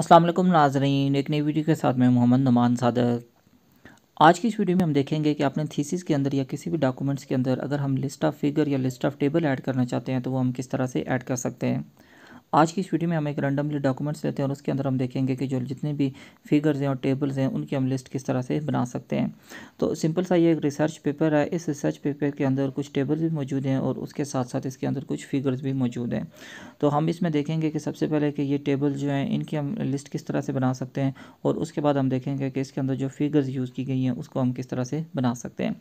असलम नाजरीन एक नई वीडियो के साथ मैं मोहम्मद नुमान सादर आज की इस वीडियो में हम देखेंगे कि अपने थीसिस के अंदर या किसी भी डॉक्यूमेंट्स के अंदर अगर हम लिस्ट ऑफ फिगर या लिस्ट ऑफ टेबल ऐड करना चाहते हैं तो वो हम किस तरह से ऐड कर सकते हैं आज की इस वीडियो में हम एक रैंडमली डॉक्यूमेंट्स लेते हैं और उसके अंदर हम देखेंगे कि जो जितने भी फिगर्स हैं और टेबल्स हैं उनकी हम लिस्ट किस तरह से बना सकते हैं तो सिंपल सा ये एक रिसर्च पेपर है इस रिसर्च पेपर के अंदर कुछ टेबल्स भी मौजूद हैं और उसके साथ साथ इसके अंदर कुछ फिगर्स भी मौजूद हैं तो हम इसमें देखेंगे कि सबसे पहले कि ये टेबल जो हैं इनकी हम लिस्ट किस तरह से बना सकते हैं और उसके बाद हम देखेंगे कि इसके अंदर जो फिगर्स यूज़ की गई हैं उसको हम किस तरह से बना सकते हैं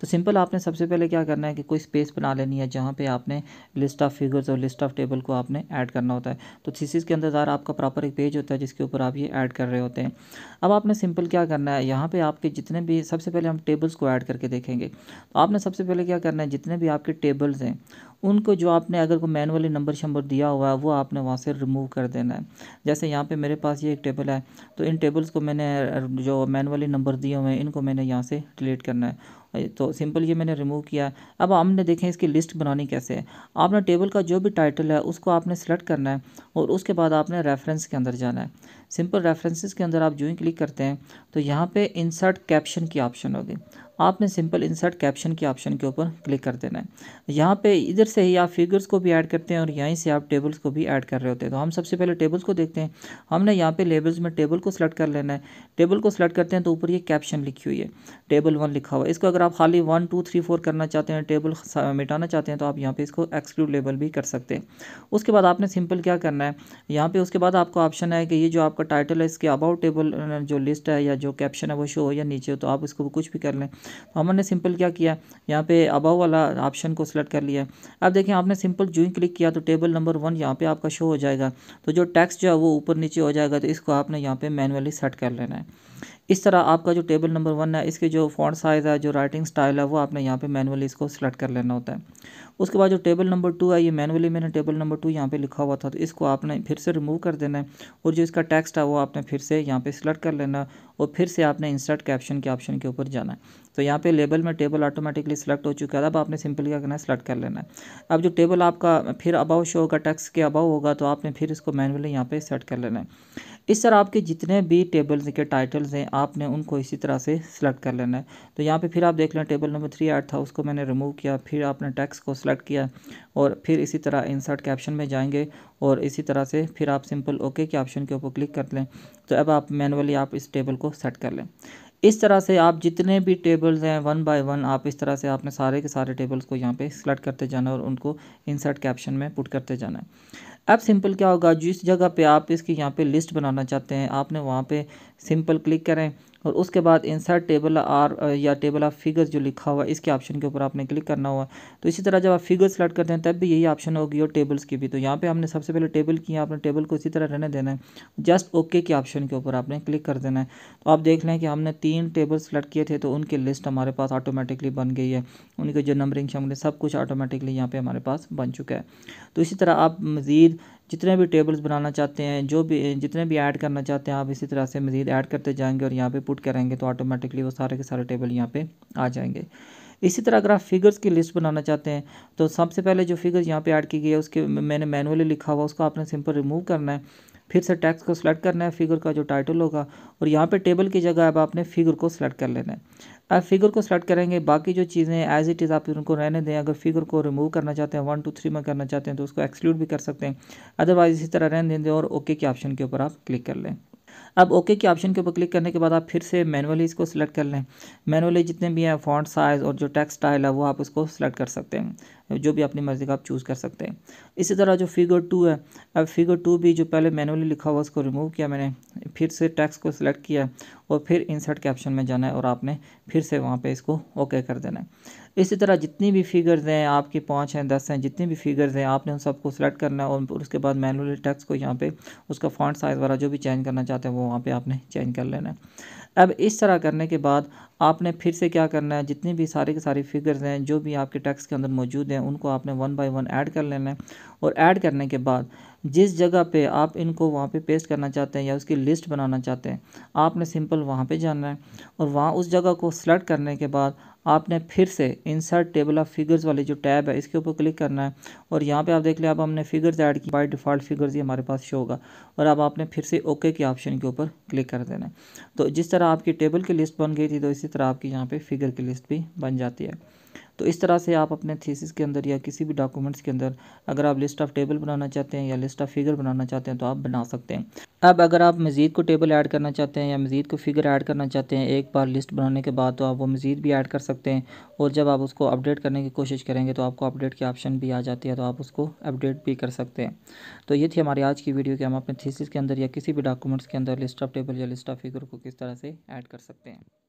तो सिंपल आपने सबसे पहले क्या करना है कि कोई स्पेस बना लेनी है जहाँ पर आपने लिस्ट ऑफ़ फिगर्स और लिस्ट ऑफ़ टेबल को आपने ऐड करना करना होता है तो थीसिस के अंदर आपका प्रॉपर एक पेज होता है जिसके ऊपर आप ये ऐड कर रहे होते हैं अब आपने सिंपल क्या करना है यहाँ पे आपके जितने भी सबसे पहले हम टेबल्स को ऐड करके देखेंगे तो आपने सबसे पहले क्या करना है जितने भी आपके टेबल्स हैं उनको जो आपने अगर को मैनुअली नंबर शंबर दिया हुआ है वो आपने वहाँ से रिमूव कर देना है जैसे यहाँ पे मेरे पास ये एक टेबल है तो इन टेबल्स को मैंने जो मैनुअली नंबर दिए हुए हैं इनको मैंने यहाँ से डिलीट करना है तो सिंपल ये मैंने रिमूव किया है अब हमने देखें इसकी लिस्ट बनानी कैसे है आपने टेबल का जो भी टाइटल है उसको आपने सेलेक्ट करना है और उसके बाद आपने रेफरेंस के अंदर जाना है सिंपल रेफरेंसेस के अंदर आप जो ही क्लिक करते हैं तो यहाँ पे इंसर्ट कैप्शन की ऑप्शन होगी आपने सिंपल इंसर्ट कैप्शन के ऑप्शन के ऊपर क्लिक कर देना है यहाँ पे इधर से ही आप फिगर्स को भी ऐड करते हैं और यहीं से आप टेबल्स को भी ऐड कर रहे होते हैं तो हम सबसे पहले टेबल्स को देखते हैं हमने यहाँ पे लेबल्स में टेबल को सिलेक्ट कर लेना है टेबल को सिलेक्ट करते हैं तो ऊपर ये कैप्शन लिखी हुई है टेबल वन लिखा हुआ है इसको अगर आप खाली वन टू थ्री फोर करना चाहते हैं टेबल मिटाना चाहते हैं तो आप यहाँ पर इसको एक्सक्लूड लेबल भी कर सकते हैं उसके बाद आपने सिंपल क्या करना है यहाँ पर उसके बाद आपको ऑप्शन है कि ये जो आपका टाइटल है इसके अबाउट टेबल जो लिस्ट है या जो कैप्शन है वो शो हो या नीचे हो तो आप इसको कुछ भी कर लें तो हमने सिंपल क्या किया यहाँ पे अबाव वाला ऑप्शन को सिलेक्ट कर लिया अब देखें आपने सिंपल जूँ क्लिक किया तो टेबल नंबर वन यहाँ पे आपका शो हो जाएगा तो जो टैक्स जो है वो ऊपर नीचे हो जाएगा तो इसको आपने यहाँ पे मैनुअली सेट कर लेना है इस तरह आपका जो टेबल नंबर वन है इसके जो फॉन्ट साइज़ है जो राइटिंग स्टाइल है वो आपने यहाँ पे मैनुअली इसको सेलेक्ट कर लेना होता है उसके बाद जो टेबल नंबर टू है ये मैनुअली मैंने टेबल नंबर टू यहाँ पे लिखा हुआ था तो इसको आपने फिर से रिमूव कर देना है और जो इसका टेक्स्ट है वो आपने फिर से यहाँ पर सिलेक्ट कर लेना है और फिर से आपने इंसर्ट कैप्शन के ऑप्शन के ऊपर जाना है तो यहाँ पे लेबल में टेबल ऑटोमेटिकली सिलेक्ट हो चुका है अब आपने सिंपल क्या करना है सेलेक्ट कर लेना है अब जो टेबल आपका फिर अबाव शो होगा टैक्स के अबाव होगा तो आपने फिर इसको मैनुअली यहाँ पे सेट कर लेना है इस तरह आपके जितने भी टेबल्स के टाइटल्स हैं आपने उनको इसी तरह से सिलेक्ट कर लेना है तो यहाँ पे फिर आप देख लें टेबल नंबर थ्री एड था उसको मैंने रिमूव किया फिर आपने टैक्स को सिलेक्ट किया और फिर इसी तरह इंसर्ट कैप्शन में जाएंगे और इसी तरह से फिर आप सिंपल ओके के ऑप्शन के ऊपर क्लिक कर लें तो अब आप मैनुअली आप इस टेबल को सेट कर लें इस तरह से आप जितने भी टेबल्स हैं वन बाय वन आप इस तरह से आपने सारे के सारे टेबल्स को यहाँ पे सिलेक्ट करते जाना और उनको इंसर्ट कैप्शन में पुट करते जाना है अब सिंपल क्या होगा जिस जगह पे आप इसकी यहाँ पे लिस्ट बनाना चाहते हैं आपने वहाँ पे सिंपल क्लिक करें और उसके बाद इंसर्ट टेबल आर या टेबल ऑफ फिगर्स जो लिखा हुआ है इसके ऑप्शन के ऊपर आपने क्लिक करना हुआ तो इसी तरह जब आप फिगर सेलेक्ट करते हैं तब भी यही ऑप्शन होगी और टेबल्स की भी तो यहाँ पे हमने सबसे पहले टेबल की आपने टेबल को इसी तरह रहने देना है जस्ट ओके के ऑप्शन के ऊपर आपने क्लिक कर देना है तो आप देख लें कि हमने तीन टेबल सेलेक्ट किए थे तो उनकी लिस्ट हमारे पास ऑटोमेटिकली बन गई है उनकी जो नंबरिंग शामिल सब कुछ ऑटोमेटिकली यहाँ पर हमारे पास बन चुका है तो इसी तरह आप मज़ीद जितने भी टेबल्स बनाना चाहते हैं जो भी जितने भी ऐड करना चाहते हैं आप इसी तरह से मज़ीद ऐड करते जाएंगे और यहाँ पे पुट करेंगे तो ऑटोमेटिकली वो सारे के सारे टेबल यहाँ पे आ जाएंगे इसी तरह अगर आप फिगर्स की लिस्ट बनाना चाहते हैं तो सबसे पहले जो फिगर्स यहाँ पे ऐड की गई है उसके मैंने मैनुअली लिखा हुआ उसको आपने सिंपल रिमूव करना है फिर से टैक्स को सिलेक्ट करना है फिगर का जो टाइटल होगा और यहाँ पर टेबल की जगह अब आपने फिगर को सिलेक्ट कर लेना है आप फिगर को सेलेक्ट करेंगे बाकी जो चीज़ें एज इट इज़ आप उनको रहने दें अगर फिगर को रिमूव करना चाहते हैं वन टू थ्री में करना चाहते हैं तो उसको एक्सक्लूड भी कर सकते हैं अदरवाइज़ इसी तरह रहने दें और ओके के ऑप्शन के ऊपर आप क्लिक कर लें अब ओके के ऑप्शन के ऊपर क्लिक करने के बाद आप फिर से मैनुअली इसको सिलेक्ट कर लें मैनुअली जितने भी हैं फॉन्ट साइज़ और जो टेक्स्ट स्टाइल है वो आप उसको सेलेक्ट कर सकते हैं जो भी अपनी मर्ज़ी का आप चूज़ कर सकते हैं इसी तरह जो फिगर टू है अब फिगर टू भी जो पहले मैनुअली लिखा हुआ उसको रिमूव किया मैंने फिर से टैक्स को सिलेक्ट किया और फिर इंसर्ट कैप्शन में जाना है और आपने फिर से वहाँ पर इसको ओके कर देना है इसी तरह जितनी भी फिगर्स हैं आपकी पाँच हैं दस हैं जितनी भी फिगर्स हैं आपने उन सबको सेलेक्ट करना है और उसके बाद मैनुअली टैक्स को यहाँ पे उसका फॉन्ट साइज़ वगैरह जो भी चेंज करना चाहते हैं वो वहाँ पे आपने चेंज कर लेना है अब इस तरह करने के बाद आपने फिर से क्या करना है जितने भी सारे के सारे फिगर्स हैं जो भी आपके टैक्स के अंदर मौजूद हैं उनको आपने वन बाय वन ऐड कर लेना है और ऐड करने के बाद जिस जगह पे आप इनको वहाँ पे पेस्ट करना चाहते हैं या उसकी लिस्ट बनाना चाहते हैं आपने सिंपल वहाँ पे जाना है और वहाँ उस जगह को सेलेक्ट करने के बाद आपने फिर से इंसर्ट टेबल ऑफ फिगर्स वाले जो टैब है इसके ऊपर क्लिक करना है और यहाँ पे आप देख लें अब हमने फिगर्स ऐड की बाई डिफ़ॉल्ट फिगर्स ही हमारे पास शो होगा और अब आपने फिर से ओके के ऑप्शन के ऊपर क्लिक कर देना है तो जिस तरह आपकी टेबल की लिस्ट बन गई थी तो इसी तरह आपकी यहाँ पर फिगर की लिस्ट भी बन जाती है तो इस तरह से आप अपने थीसिस के अंदर या किसी भी डॉक्यूमेंट्स के अंदर अगर आप लिस्ट ऑफ टेबल बनाना चाहते हैं या लिस्ट ऑफ फिगर बनाना चाहते हैं तो आप बना सकते हैं अब अगर आप मज़ीद को टेबल ऐड करना चाहते हैं या मज़ीद को फिगर ऐड करना चाहते हैं एक बार लिस्ट बनाने के बाद तो आप वो मज़ीद भी ऐड कर सकते हैं और जब आप उसको अपडेट करने की कोशिश करेंगे तो आपको अपडेट के ऑप्शन भी आ जाती है तो आप उसको अपडेट भी कर सकते हैं तो ये थी हमारी आज की वीडियो कि हम अपने थीसिस के अंदर या किसी भी डॉक्यूमेंट्स के अंदर लिस्ट ऑफ टेबल या लिस्ट ऑफ फिगर को किस तरह से ऐड कर सकते हैं